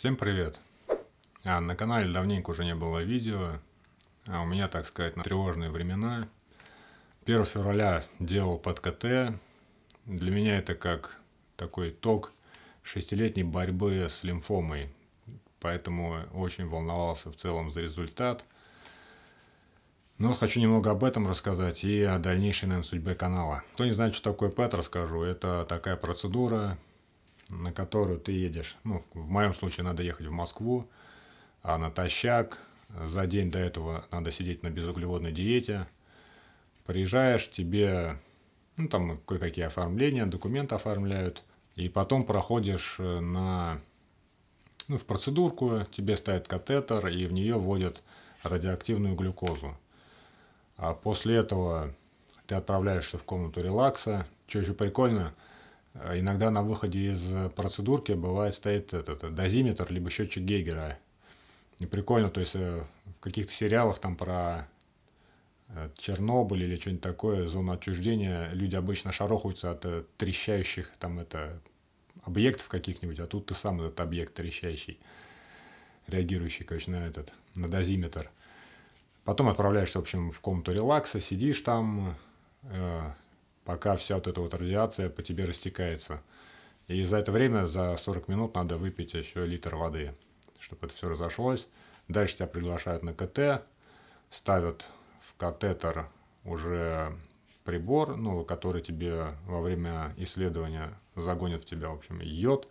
Всем привет! А, на канале давненько уже не было видео, а у меня, так сказать, на тревожные времена. 1 февраля делал под КТ. Для меня это как такой ток шестилетней борьбы с лимфомой, поэтому очень волновался в целом за результат. Но хочу немного об этом рассказать и о дальнейшей, наверное, судьбе канала. Кто не знает, что такое ПЭТ, e расскажу. Это такая процедура, на которую ты едешь. Ну, в моем случае надо ехать в Москву, а натощак. За день до этого надо сидеть на безуглеводной диете. Приезжаешь, тебе ну, там кое-какие оформления, документы оформляют. И потом проходишь э, на, ну, в процедурку, тебе ставят катетер, и в нее вводят радиоактивную глюкозу. А после этого ты отправляешься в комнату релакса. Что еще прикольно – а иногда на выходе из э, процедурки бывает стоит этот э, дозиметр, либо счетчик Гейгера. И прикольно, то есть э, в каких-то сериалах там про Чернобыль или что-нибудь такое, зону отчуждения, люди обычно шарохаются от трещающих там это объектов каких-нибудь, а тут ты сам этот объект трещающий реагирующий, конечно на этот, на дозиметр. Потом отправляешься, в общем, в комнату релакса, сидишь там, пока вся вот эта вот радиация по тебе растекается. И за это время, за 40 минут, надо выпить еще литр воды, чтобы это все разошлось. Дальше тебя приглашают на КТ, ставят в катетер уже прибор, ну, который тебе во время исследования загонит в тебя, в общем, йод.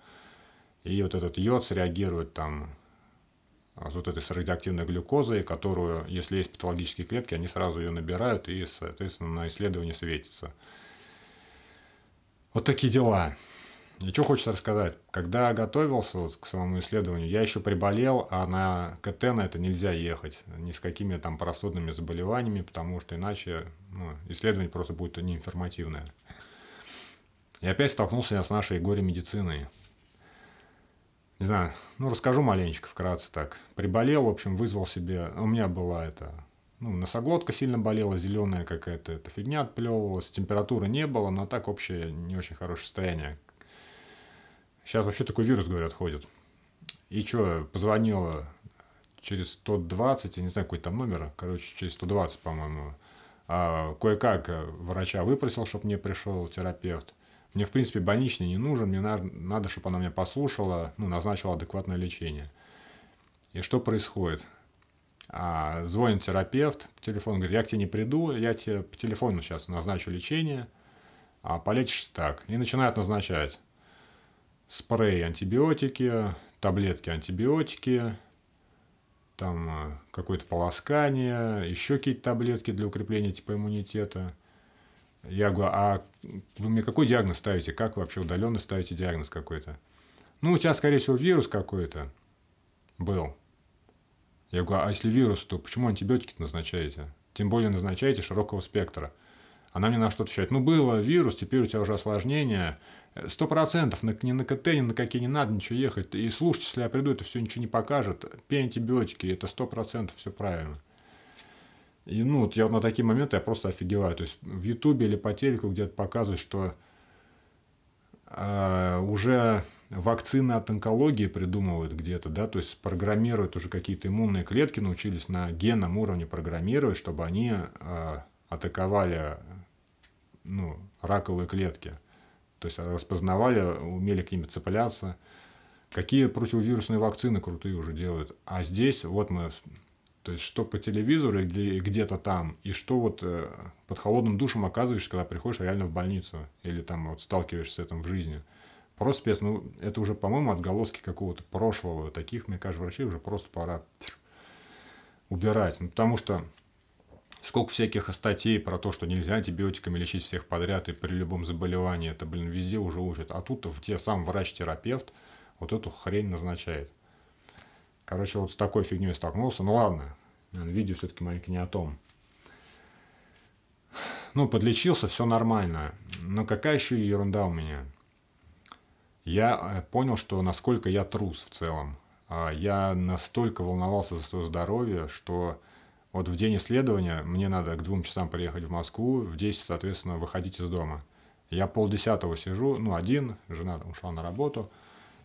И вот этот йод среагирует там а, с вот этой с радиоактивной глюкозой, которую, если есть патологические клетки, они сразу ее набирают и, соответственно, на исследование светится. Вот такие дела. И что хочется рассказать. Когда готовился вот к самому исследованию, я еще приболел, а на КТ на это нельзя ехать ни с какими там простудными заболеваниями, потому что иначе ну, исследование просто будет неинформативное. И опять столкнулся я с нашей горе-медициной не знаю, ну, расскажу маленечко вкратце так. Приболел, в общем, вызвал себе, у меня была это, ну, носоглотка сильно болела, зеленая какая-то эта фигня отплевывалась, температуры не было, но так общее не очень хорошее состояние. Сейчас вообще такой вирус, говорят, ходит. И что, позвонила через 120, я не знаю, какой там номер, короче, через 120, по-моему, а, кое-как э, врача выпросил, чтобы мне пришел терапевт. Мне, в принципе, больничный не нужен, мне надо, надо, чтобы она меня послушала, ну, назначила адекватное лечение. И что происходит? А, звонит терапевт, телефон говорит, я к тебе не приду, я тебе по телефону сейчас назначу лечение, а полечишься так. И начинают назначать спрей антибиотики, таблетки антибиотики, там а, какое-то полоскание, еще какие-то таблетки для укрепления типа иммунитета – я говорю, а вы мне какой диагноз ставите? Как вы вообще удаленно ставите диагноз какой-то? Ну, у тебя, скорее всего, вирус какой-то был. Я говорю, а если вирус, то почему антибиотики назначаете? Тем более назначаете широкого спектра. Она мне на что отвечает. Ну, было вирус, теперь у тебя уже осложнение. Сто процентов, ни на КТ, ни на какие не надо ничего ехать. И слушать, если я приду, это все ничего не покажет. Пей антибиотики, это сто процентов все правильно. И, ну, вот я на такие моменты я просто офигеваю. То есть, в Ютубе или по телеку где-то показывают, что э, уже вакцины от онкологии придумывают где-то, да, то есть программируют уже какие-то иммунные клетки, научились на генном уровне программировать, чтобы они э, атаковали ну, раковые клетки. То есть распознавали, умели к ними цепляться. Какие противовирусные вакцины крутые уже делают. А здесь вот мы то есть, что по телевизору или где-то там, и что вот э, под холодным душем оказываешься, когда приходишь реально в больницу, или там вот сталкиваешься с этим в жизни. Просто спец, ну, это уже, по-моему, отголоски какого-то прошлого. Таких, мне кажется, врачей уже просто пора убирать. Ну, потому что сколько всяких статей про то, что нельзя антибиотиками лечить всех подряд и при любом заболевании, это, блин, везде уже учат. А тут в те сам врач-терапевт вот эту хрень назначает. Короче, вот с такой фигней столкнулся. Ну ладно, видео все-таки маленько не о том. Ну, подлечился, все нормально. Но какая еще ерунда у меня? Я э, понял, что насколько я трус в целом. А, я настолько волновался за свое здоровье, что вот в день исследования мне надо к двум часам приехать в Москву, в 10, соответственно, выходить из дома. Я полдесятого сижу, ну, один, жена ушла на работу –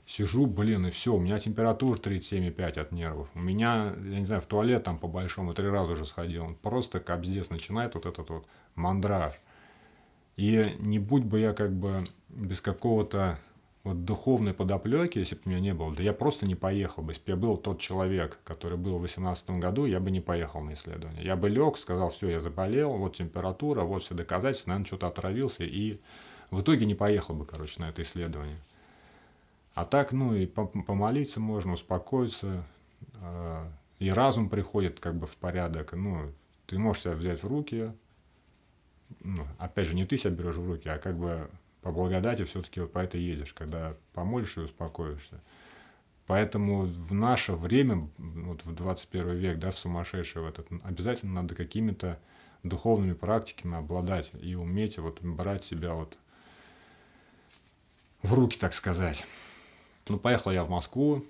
сижу, блин, и все, у меня температура 37,5 от нервов. У меня, я не знаю, в туалет там по-большому три раза уже сходил. Он просто капздец начинает вот этот вот мандраж. И не будь бы я как бы без какого-то вот духовной подоплеки, если бы меня не было, да я просто не поехал бы. Если бы я был тот человек, который был в 2018 году, я бы не поехал на исследование. Я бы лег, сказал, все, я заболел, вот температура, вот все доказательства, наверное, что-то отравился, и в итоге не поехал бы, короче, на это исследование. А так, ну и помолиться можно, успокоиться, а, и разум приходит как бы в порядок. Ну, ты можешь себя взять в руки. Ну, опять же, не ты себя берешь в руки, а как бы по благодати все-таки по это едешь, когда помолишь и успокоишься. Поэтому в наше время, вот в 21 век, да, в сумасшедший в этот, обязательно надо какими-то духовными практиками обладать и уметь вот брать себя вот в руки, так сказать. Ну, поехал я в Москву.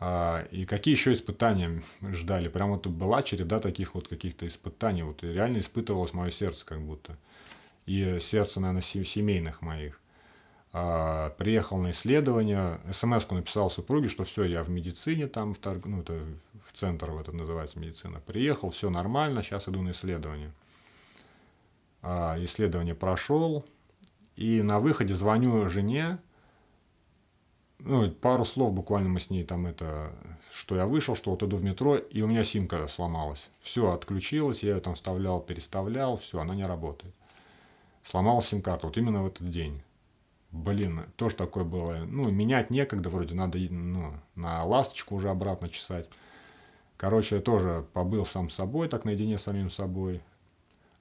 А, и какие еще испытания ждали? Прям вот была череда таких вот каких-то испытаний. Вот и реально испытывалось мое сердце как будто. И сердце, наверное, семейных моих. А, приехал на исследование, смс написал супруге, что все, я в медицине, там, в, торг... ну, это в центр, в это называется медицина. Приехал, все нормально, сейчас иду на исследование. А, исследование прошел, и на выходе звоню жене, ну, пару слов буквально мы с ней там это, что я вышел, что вот иду в метро, и у меня симка сломалась. Все, отключилась, я ее там вставлял, переставлял, все, она не работает. сломалась сим-карту, вот именно в этот день. Блин, тоже такое было. Ну, менять некогда, вроде надо ну, на ласточку уже обратно чесать. Короче, я тоже побыл сам с собой, так наедине с самим собой.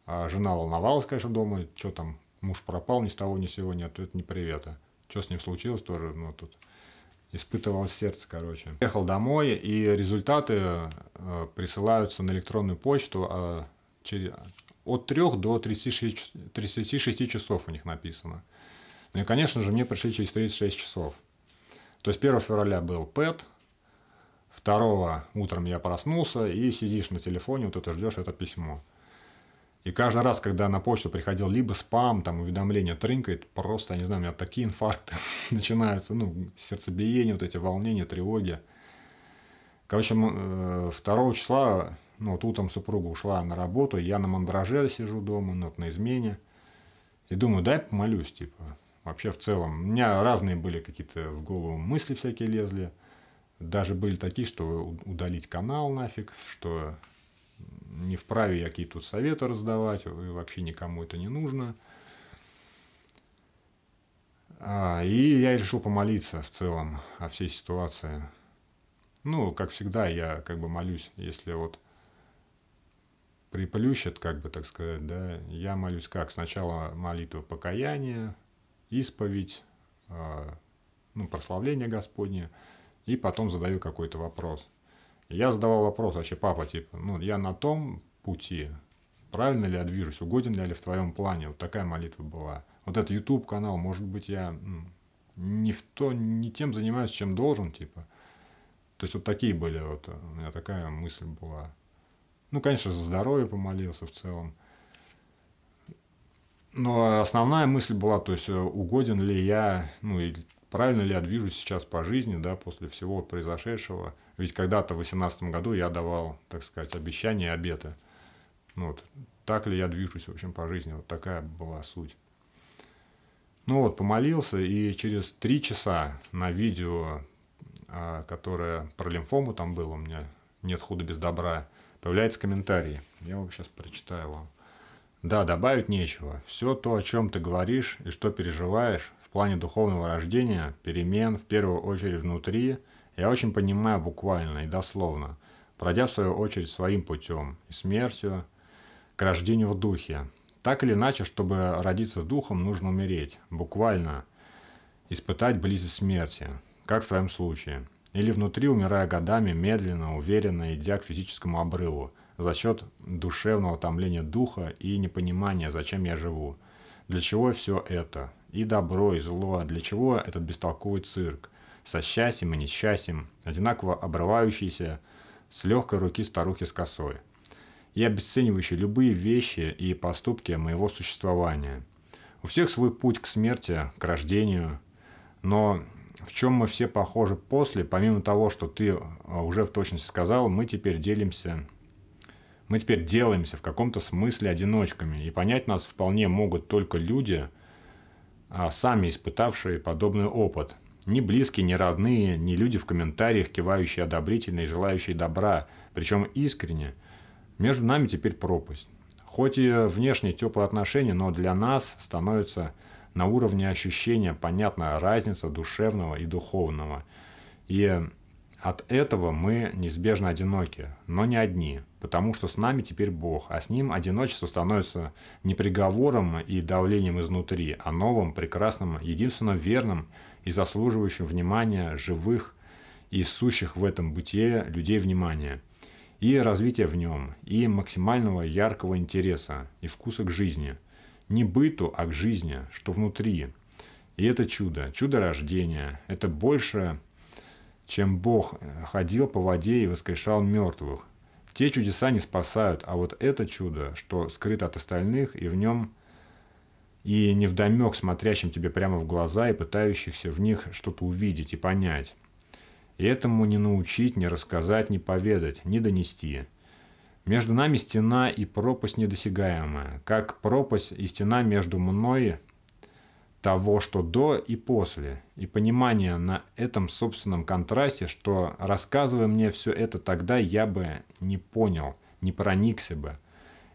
А жена волновалась, конечно, дома, что там, муж пропал ни с того ни с сего, нет, это не привета что с ним случилось тоже, ну, тут испытывал сердце, короче. Ехал домой, и результаты э, присылаются на электронную почту э, а, через, от 3 до 36, 36 часов у них написано. Ну и, конечно же, мне пришли через 36 часов. То есть 1 февраля был ПЭТ, 2 утром я проснулся, и сидишь на телефоне, вот это ждешь это письмо. И каждый раз, когда на почту приходил либо спам, там уведомление трынкает, просто, я не знаю, у меня такие инфаркты начинаются, ну, сердцебиение, вот эти волнения, тревоги. Короче, 2 э, числа, ну, вот утром супруга ушла на работу, я на мандраже сижу дома, ну, вот на измене. И думаю, дай помолюсь, типа. Вообще в целом. У меня разные были какие-то в голову мысли всякие лезли. Даже были такие, что удалить канал нафиг, что не вправе какие тут советы раздавать, и вообще никому это не нужно. А, и я решил помолиться в целом о всей ситуации. Ну, как всегда, я как бы молюсь, если вот приплющит как бы так сказать, да, я молюсь как? Сначала молитва покаяния, исповедь, а, ну, прославление Господне, и потом задаю какой-то вопрос – я задавал вопрос вообще, папа, типа, ну, я на том пути, правильно ли я движусь, угоден ли я в твоем плане, вот такая молитва была. Вот этот YouTube канал, может быть, я не, в то, не тем занимаюсь, чем должен, типа. То есть вот такие были, вот э, у меня такая мысль была. Ну, конечно, за здоровье помолился в целом. Но основная мысль была, то есть э, угоден ли я, ну, и правильно ли я движусь сейчас по жизни, да, после всего произошедшего – ведь когда-то в 2018 году я давал, так сказать, обещания обеты. Ну, вот, так ли я движусь, в общем, по жизни. Вот такая была суть. Ну вот, помолился, и через три часа на видео, а, которое про лимфому там было, у меня нет худа без добра, появляется комментарий. Я его сейчас прочитаю вам. Да, добавить нечего. Все то, о чем ты говоришь и что переживаешь в плане духовного рождения, перемен, в первую очередь внутри – я очень понимаю буквально и дословно, пройдя в свою очередь своим путем и смертью к рождению в духе. Так или иначе, чтобы родиться духом, нужно умереть, буквально испытать близость смерти, как в твоем случае. Или внутри, умирая годами, медленно, уверенно идя к физическому обрыву, за счет душевного томления духа и непонимания, зачем я живу, для чего все это, и добро, и зло, для чего этот бестолковый цирк – со счастьем и несчастьем, одинаково обрывающиеся с легкой руки старухи с косой, и обесценивающий любые вещи и поступки моего существования. У всех свой путь к смерти, к рождению, но в чем мы все похожи после, помимо того, что ты э, уже в точности сказал, мы теперь делимся мы теперь делаемся в каком-то смысле одиночками, и понять нас вполне могут только люди, а, сами испытавшие подобный опыт, ни близкие, ни родные, ни люди в комментариях, кивающие одобрительно и желающие добра, причем искренне. Между нами теперь пропасть. Хоть и внешние теплые отношения, но для нас становится на уровне ощущения понятна разница душевного и духовного. И от этого мы неизбежно одиноки, но не одни, потому что с нами теперь Бог, а с Ним одиночество становится не приговором и давлением изнутри, а новым, прекрасным, единственно верным и заслуживающим внимания живых и сущих в этом бытие людей внимания, и развития в нем, и максимального яркого интереса и вкуса к жизни, не быту, а к жизни, что внутри. И это чудо, чудо рождения, это больше, чем Бог э, ходил по воде и воскрешал мертвых. Те чудеса не спасают, а вот это чудо, что скрыто от остальных, и в нем и невдомек смотрящим тебе прямо в глаза и пытающихся в них что-то увидеть и понять. И этому не научить, не рассказать, не поведать, не донести. Между нами стена и пропасть недосягаемая, как пропасть и стена между мной того, что до и после, и понимание на этом собственном контрасте, что рассказывая мне все это тогда, я бы не понял, не проникся бы.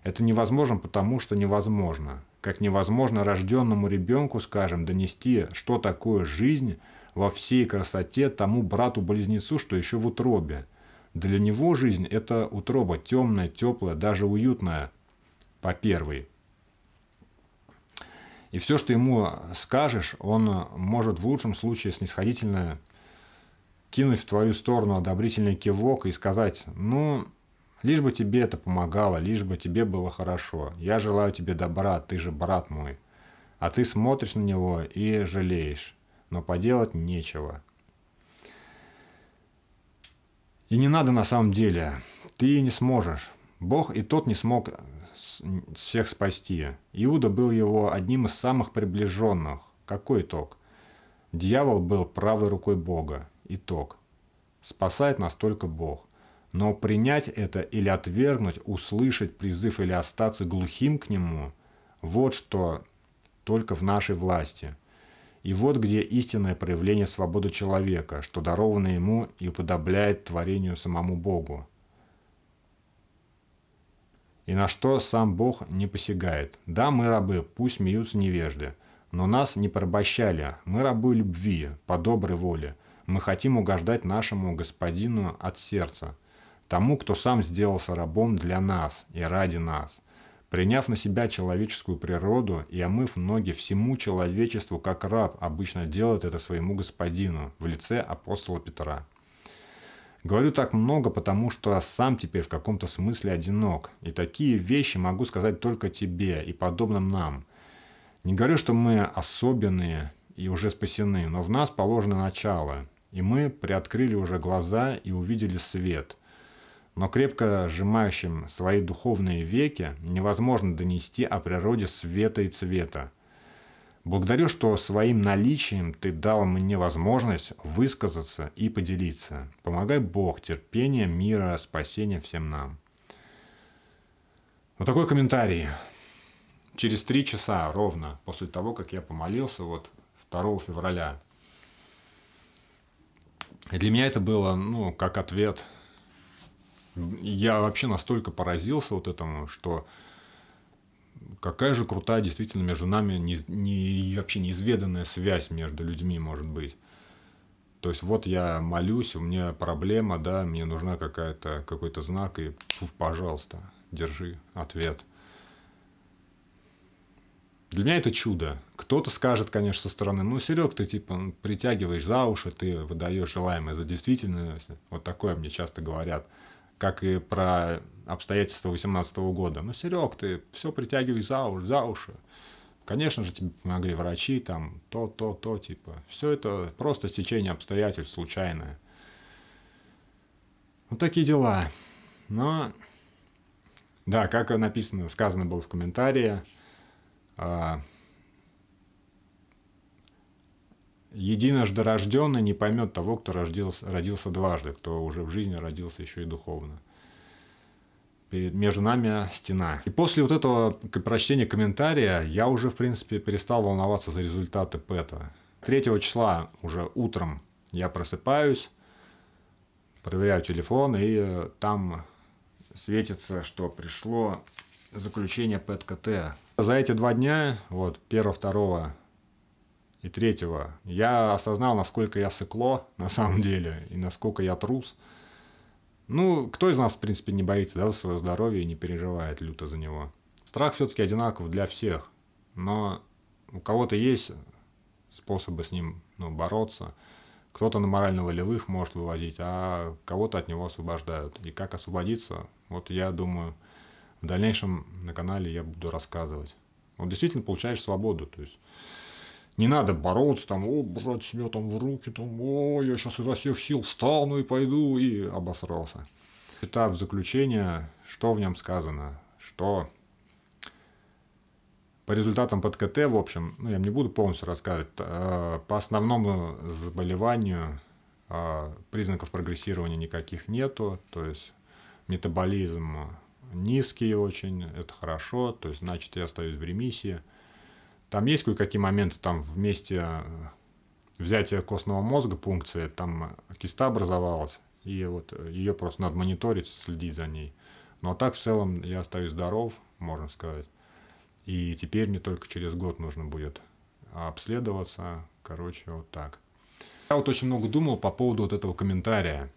Это невозможно потому, что невозможно как невозможно рожденному ребенку, скажем, донести, что такое жизнь во всей красоте тому брату-близнецу, что еще в утробе. Для него жизнь – это утроба темная, теплая, даже уютная, по первой. И все, что ему скажешь, он может в лучшем случае снисходительно кинуть в твою сторону одобрительный кивок и сказать «ну, Лишь бы тебе это помогало, лишь бы тебе было хорошо. Я желаю тебе добра, ты же брат мой. А ты смотришь на него и жалеешь, но поделать нечего. И не надо на самом деле. Ты не сможешь. Бог и тот не смог всех спасти. Иуда был его одним из самых приближенных. Какой итог? Дьявол был правой рукой Бога. Итог. Спасает нас только Бог. Но принять это или отвергнуть, услышать призыв или остаться глухим к нему – вот что только в нашей власти. И вот где истинное проявление свободы человека, что даровано ему и уподобляет творению самому Богу. И на что сам Бог не посягает. Да, мы рабы, пусть смеются невежды, но нас не порабощали, мы рабы любви, по доброй воле. Мы хотим угождать нашему господину от сердца – тому, кто сам сделался рабом для нас и ради нас, приняв на себя человеческую природу и омыв ноги всему человечеству, как раб обычно делает это своему господину в лице апостола Петра. Говорю так много, потому что сам теперь в каком-то смысле одинок, и такие вещи могу сказать только тебе и подобным нам. Не говорю, что мы особенные и уже спасены, но в нас положено начало, и мы приоткрыли уже глаза и увидели свет – но крепко сжимающим свои духовные веки невозможно донести о природе света и цвета. Благодарю, что своим наличием ты дал мне возможность высказаться и поделиться. Помогай Бог, терпения, мира, спасения всем нам. Вот такой комментарий. Через три часа ровно после того, как я помолился, вот 2 февраля. И для меня это было, ну, как ответ – я вообще настолько поразился вот этому, что какая же крутая действительно между нами не, не, вообще неизведанная связь между людьми может быть. То есть вот я молюсь, у меня проблема, да, мне нужна какая-то какой-то знак и пф, пожалуйста, держи ответ. Для меня это чудо. Кто-то скажет, конечно, со стороны, ну, Серег, ты типа притягиваешь за уши, ты выдаешь желаемое за действительность. Вот такое мне часто говорят как и про обстоятельства 18 года. Ну, Серег, ты все притягивай за, уш, за уши. Конечно же, тебе помогли врачи, там, то, то, то, типа. Все это просто стечение обстоятельств случайное. Вот такие дела. Но, да, как написано, сказано было в комментарии, а, единожды рожденный не поймет того, кто родился, родился дважды, кто уже в жизни родился еще и духовно. Перед, между нами стена. И после вот этого прочтения комментария я уже, в принципе, перестал волноваться за результаты ПЭТа. 3 числа уже утром я просыпаюсь, проверяю телефон, и э, там светится, что пришло заключение ПЭТ-КТ. За эти два дня, вот 1-2 и третьего, я осознал, насколько я сыкло на самом деле, и насколько я трус. Ну, кто из нас, в принципе, не боится да, за свое здоровье и не переживает люто за него? Страх все-таки одинаков для всех, но у кого-то есть способы с ним ну, бороться. Кто-то на морально-волевых может вывозить, а кого-то от него освобождают. И как освободиться, вот я думаю, в дальнейшем на канале я буду рассказывать. Вот действительно получаешь свободу, то есть не надо бороться, там, о, брать себя там в руки, там, о, я сейчас изо всех сил встану и пойду, и обосрался. Читав заключение, что в нем сказано, что по результатам под КТ, в общем, ну, я не буду полностью рассказывать, э, по основному заболеванию э, признаков прогрессирования никаких нету, то есть метаболизм низкий очень, это хорошо, то есть значит я остаюсь в ремиссии. Там есть кое-какие моменты, там вместе э, взятия костного мозга, пункции, там э, киста образовалась, и вот э, ее просто надо мониторить, следить за ней. Но ну, а так в целом я остаюсь здоров, можно сказать. И теперь мне только через год нужно будет обследоваться. Короче, вот так. Я вот очень много думал по поводу вот этого комментария,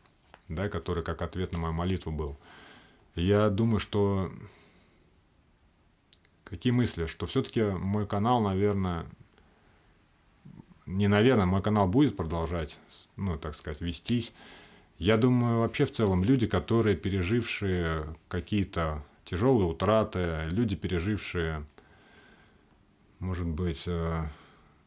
да, который как ответ на мою молитву был. Я думаю, что Какие мысли? Что все-таки мой канал, наверное, не наверное, мой канал будет продолжать, ну, так сказать, вестись. Я думаю, вообще в целом люди, которые пережившие какие-то тяжелые утраты, люди, пережившие, может быть, э,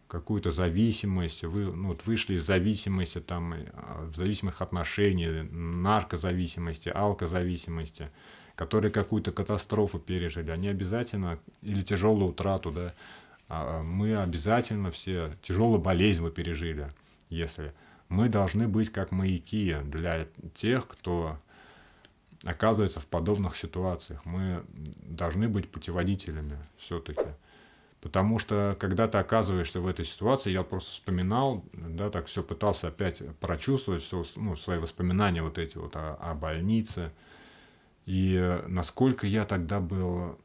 какую-то зависимость, вы ну, вот вышли из зависимости, там, э, в зависимых отношений, наркозависимости, алкозависимости, которые какую-то катастрофу пережили, они обязательно, или тяжелую утрату, да, а, а, мы обязательно все тяжелую болезнь мы пережили, если мы должны быть как маяки для тех, кто оказывается в подобных ситуациях. Мы должны быть путеводителями все-таки. Потому что, когда ты оказываешься в этой ситуации, я просто вспоминал, да, так все пытался опять прочувствовать все, ну, свои воспоминания вот эти вот о, о больнице, и насколько я тогда был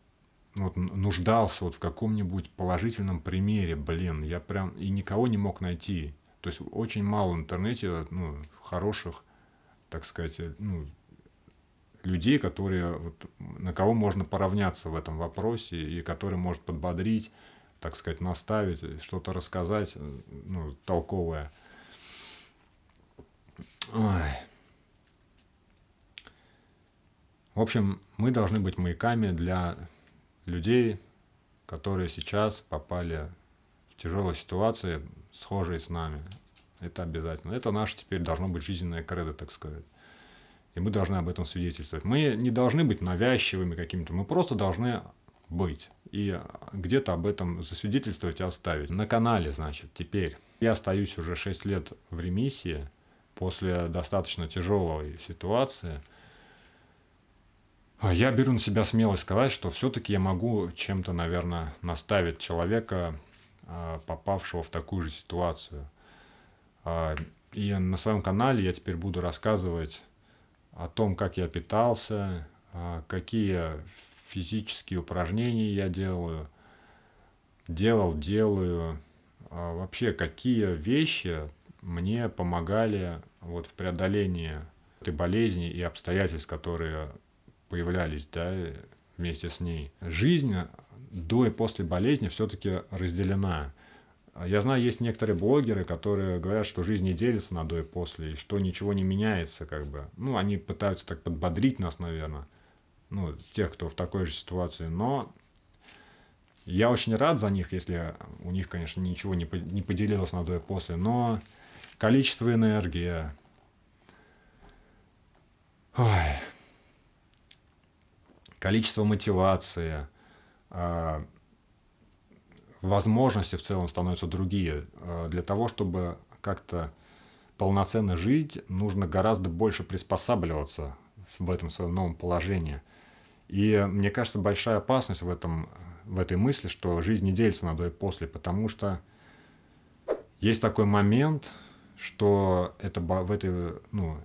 вот, нуждался вот в каком-нибудь положительном примере, блин, я прям и никого не мог найти. То есть очень мало в интернете ну, хороших, так сказать, э, ну, людей, которые, вот, на кого можно поравняться в этом вопросе и который может подбодрить, так сказать, наставить, э, что-то рассказать э, ну, толковое. Ой. В общем, мы должны быть маяками для людей, которые сейчас попали в тяжелые ситуации, схожие с нами. Это обязательно. Это наше теперь должно быть жизненное кредо, так сказать. И мы должны об этом свидетельствовать. Мы не должны быть навязчивыми какими-то, мы просто должны быть. И где-то об этом засвидетельствовать и оставить. На канале, значит, теперь. Я остаюсь уже 6 лет в ремиссии после достаточно тяжелой ситуации – а я беру на себя смелость сказать, что все-таки я могу чем-то, наверное, наставить человека, а, попавшего в такую же ситуацию. А, и на своем канале я теперь буду рассказывать о том, как я питался, какие физические упражнения я делаю, делал, делаю, вообще какие вещи мне помогали вот в преодолении этой болезни и обстоятельств, которые появлялись да, вместе с ней. Жизнь до и после болезни все-таки разделена. Я знаю, есть некоторые блогеры, которые говорят, что жизнь не делится на до и после, и что ничего не меняется, как бы. Ну, они пытаются так подбодрить нас, наверное, ну, тех, кто в такой же ситуации. Но я очень рад за них, если у них, конечно, ничего не, не поделилось на до и после, но количество энергии... Ой, количество мотивации, э, возможности в целом становятся другие. Э, для того, чтобы как-то полноценно жить, нужно гораздо больше приспосабливаться в этом своем новом положении. И мне кажется, большая опасность в, этом, в этой мысли, что жизнь не делится на до и после, потому что есть такой момент, что это, в этой, ну,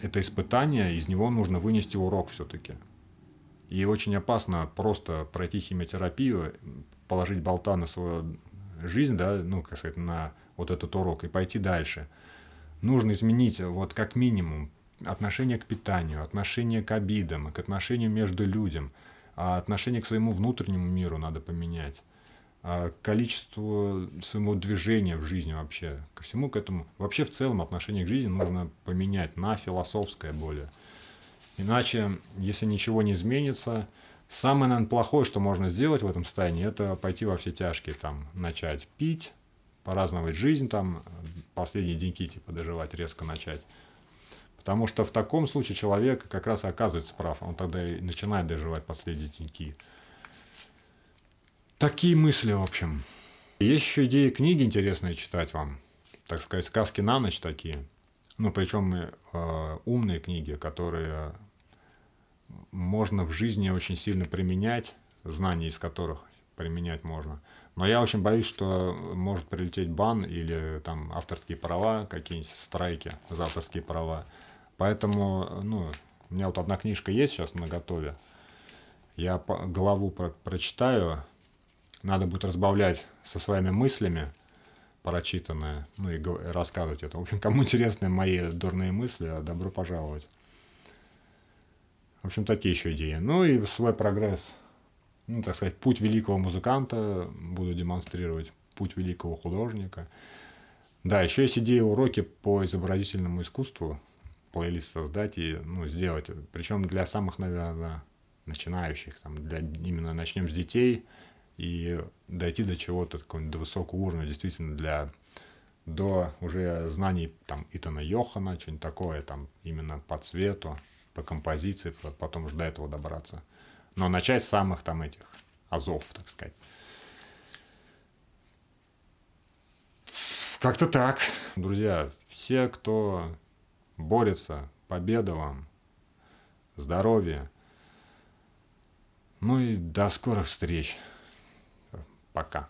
это испытание, из него нужно вынести урок все-таки. И очень опасно просто пройти химиотерапию, положить болта на свою жизнь, да, ну, как сказать, на вот этот урок и пойти дальше. Нужно изменить вот как минимум отношение к питанию, отношение к обидам, к отношению между людям, а отношение к своему внутреннему миру надо поменять а количество своего движения в жизни вообще, ко всему к этому. Вообще в целом отношение к жизни нужно поменять на философское более. Иначе, если ничего не изменится, самое, наверное, плохое, что можно сделать в этом состоянии, это пойти во все тяжкие, там, начать пить, поразнывать жизнь, там, последние деньки, типа, доживать, резко начать. Потому что в таком случае человек как раз и оказывается прав, он тогда и начинает доживать последние деньки. Такие мысли, в общем. Есть еще идеи книги интересные читать вам. Так сказать, сказки на ночь такие – ну, причем э, а, умные книги, которые можно в жизни очень сильно применять, знания из которых применять можно. Но я очень боюсь, что может прилететь бан или там авторские права, какие-нибудь страйки за авторские права. Поэтому, ну, у меня вот одна книжка есть сейчас на готове. Я главу про прочитаю, надо будет разбавлять со своими мыслями, прочитанное, ну и рассказывать это. В общем, кому интересны мои дурные мысли, а добро пожаловать. В общем, такие еще идеи. Ну и свой прогресс, ну, так сказать, путь великого музыканта буду демонстрировать, путь великого художника. Да, еще есть идея уроки по изобразительному искусству, плейлист создать и ну, сделать. Причем для самых, наверное, начинающих, там, для, именно начнем с детей, и дойти до чего-то, до высокого уровня, действительно, для до уже знаний там Итана Йохана, что-нибудь такое, там именно по цвету, по композиции, потом уже до этого добраться. Но начать с самых там этих азов, так сказать. Как-то так. Друзья, все, кто борется, победа вам, здоровья. Ну и до скорых встреч. Пока.